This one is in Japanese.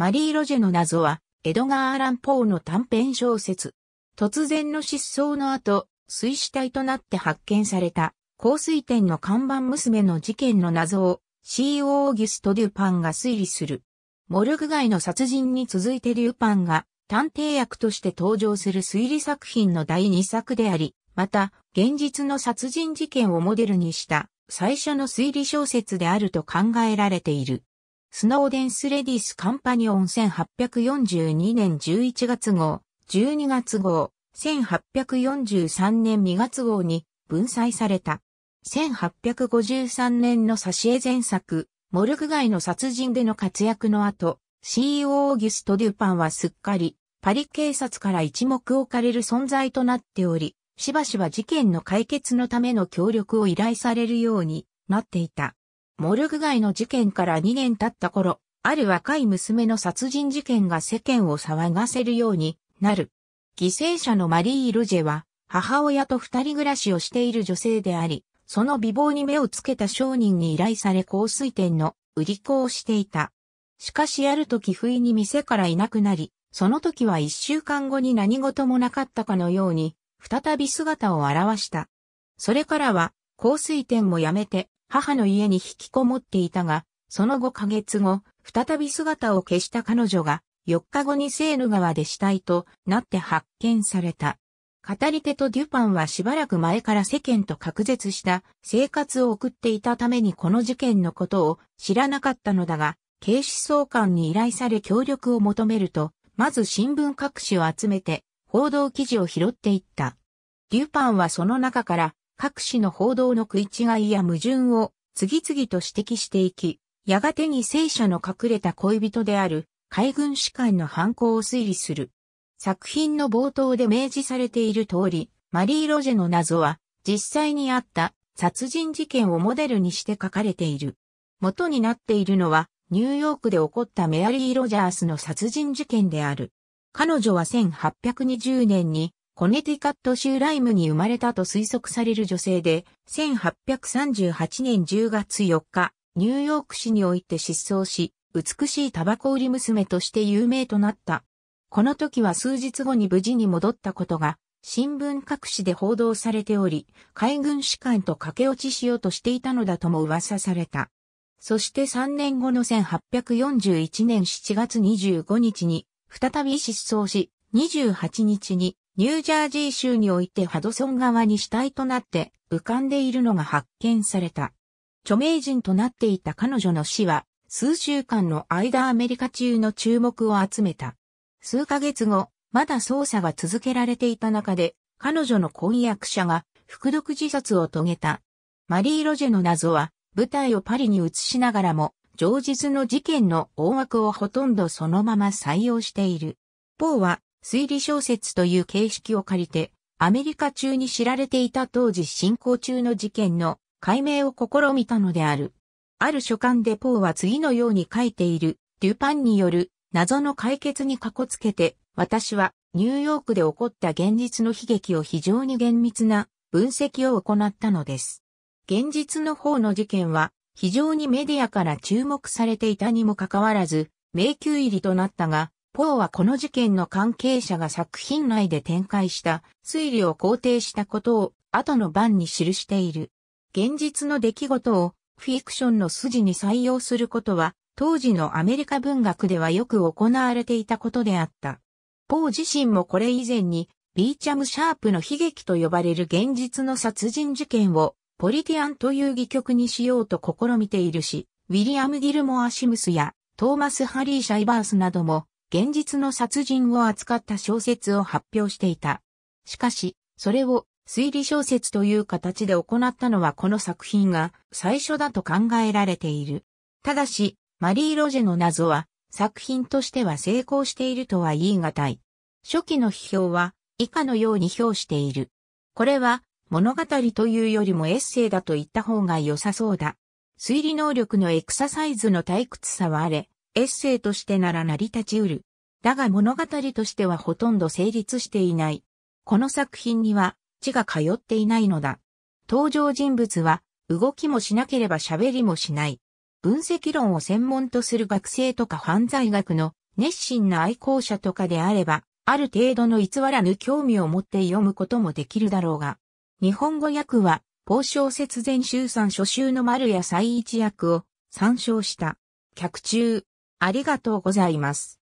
マリー・ロジェの謎は、エドガー・アラン・ポーの短編小説。突然の失踪の後、水死体となって発見された、香水店の看板娘の事件の謎を、C.O. オーギュスト・デュパンが推理する。モルグ街の殺人に続いてデュパンが、探偵役として登場する推理作品の第2作であり、また、現実の殺人事件をモデルにした、最初の推理小説であると考えられている。スノーデンスレディスカンパニオン1842年11月号、12月号、1843年2月号に分載された。1853年の挿絵前作、モルグ街の殺人での活躍の後、CEO オーギュスト・デュパンはすっかり、パリ警察から一目置かれる存在となっており、しばしば事件の解決のための協力を依頼されるようになっていた。モルグ街の事件から2年経った頃、ある若い娘の殺人事件が世間を騒がせるようになる。犠牲者のマリー・ルジェは、母親と二人暮らしをしている女性であり、その美貌に目をつけた商人に依頼され香水店の売り子をしていた。しかしある時不意に店からいなくなり、その時は一週間後に何事もなかったかのように、再び姿を現した。それからは、香水店も辞めて、母の家に引きこもっていたが、その5ヶ月後、再び姿を消した彼女が、4日後にセーヌ川で死体となって発見された。語り手とデュパンはしばらく前から世間と隔絶した生活を送っていたためにこの事件のことを知らなかったのだが、警視総監に依頼され協力を求めると、まず新聞各紙を集めて報道記事を拾っていった。デュパンはその中から各紙の報道の食い違いや矛盾を次々と指摘していき、やがてに聖者の隠れた恋人である海軍士官の犯行を推理する。作品の冒頭で明示されている通り、マリー・ロジェの謎は実際にあった殺人事件をモデルにして書かれている。元になっているのはニューヨークで起こったメアリー・ロジャースの殺人事件である。彼女は1820年にコネティカット州ライムに生まれたと推測される女性で、1838年10月4日、ニューヨーク市において失踪し、美しいタバコ売り娘として有名となった。この時は数日後に無事に戻ったことが、新聞各紙で報道されており、海軍士官と駆け落ちしようとしていたのだとも噂された。そして3年後の1841年7月25日に、再び失踪し、28日にニュージャージー州においてハドソン川に死体となって浮かんでいるのが発見された。著名人となっていた彼女の死は数週間の間アメリカ中の注目を集めた。数ヶ月後、まだ捜査が続けられていた中で、彼女の婚約者が服毒自殺を遂げた。マリー・ロジェの謎は、舞台をパリに移しながらも、上日の事件の大枠をほとんどそのまま採用している。ポーは、推理小説という形式を借りて、アメリカ中に知られていた当時進行中の事件の解明を試みたのである。ある書簡でポーは次のように書いている、デュパンによる謎の解決にこつけて、私はニューヨークで起こった現実の悲劇を非常に厳密な分析を行ったのです。現実の方の事件は非常にメディアから注目されていたにもかかわらず、迷宮入りとなったが、ポーはこの事件の関係者が作品内で展開した推理を肯定したことを後の版に記している。現実の出来事をフィクションの筋に採用することは当時のアメリカ文学ではよく行われていたことであった。ポー自身もこれ以前にビーチャム・シャープの悲劇と呼ばれる現実の殺人事件をポリティアンという戯曲にしようと試みているし、ウィリアム・ギルモア・シムスやトーマス・ハリー・シャイバースなども現実の殺人を扱った小説を発表していた。しかし、それを推理小説という形で行ったのはこの作品が最初だと考えられている。ただし、マリー・ロジェの謎は作品としては成功しているとは言い難い。初期の批評は以下のように評している。これは物語というよりもエッセイだと言った方が良さそうだ。推理能力のエクササイズの退屈さはあれ、エッセイとしてなら成り立ちうる。だが物語としてはほとんど成立していない。この作品には字が通っていないのだ。登場人物は動きもしなければ喋りもしない。分析論を専門とする学生とか犯罪学の熱心な愛好者とかであれば、ある程度の偽らぬ興味を持って読むこともできるだろうが、日本語訳は、ポー小前週集散初集の丸谷再一役を参照した。客中、ありがとうございます。